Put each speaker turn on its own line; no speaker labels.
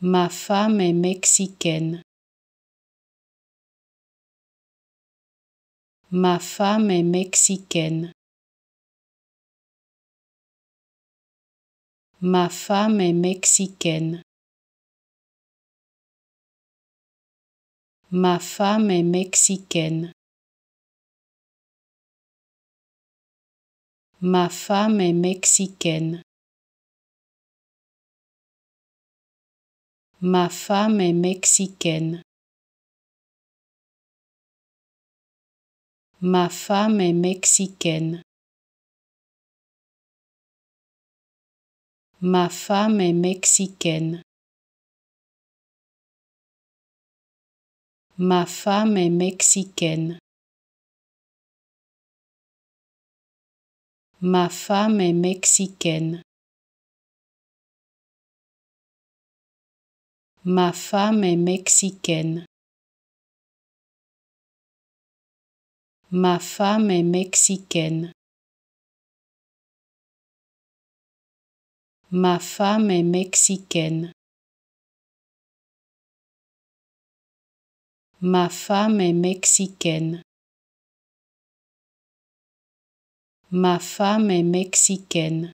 Ma femme est mexicaine. Ma femme est mexicaine. Ma femme est mexicaine. Ma femme est mexicaine. Ma femme est mexicaine. Ma femme est mexicaine. Ma femme est mexicaine. Ma femme est mexicaine. Ma femme est mexicaine. Ma femme est mexicaine. Ma femme est mexicaine. Ma femme est mexicaine. Ma femme est mexicaine. Ma femme est mexicaine. Ma femme est mexicaine.